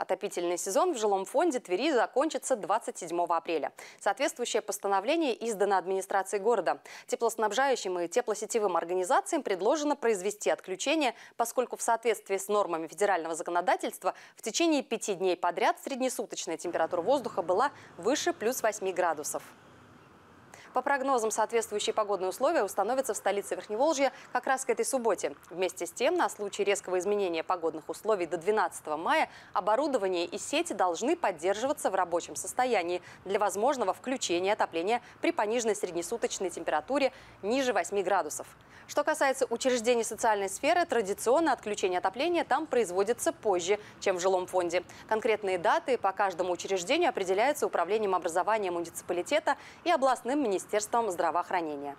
Отопительный сезон в жилом фонде Твери закончится 27 апреля. Соответствующее постановление издано администрацией города. Теплоснабжающим и теплосетевым организациям предложено произвести отключение, поскольку в соответствии с нормами федерального законодательства в течение пяти дней подряд среднесуточная температура воздуха была выше плюс 8 градусов. По прогнозам, соответствующие погодные условия установятся в столице Верхневолжья как раз к этой субботе. Вместе с тем, на случай резкого изменения погодных условий до 12 мая, оборудование и сети должны поддерживаться в рабочем состоянии для возможного включения отопления при пониженной среднесуточной температуре ниже 8 градусов. Что касается учреждений социальной сферы, традиционно отключение отопления там производится позже, чем в жилом фонде. Конкретные даты по каждому учреждению определяются Управлением образования муниципалитета и областным министерством здравоохранения.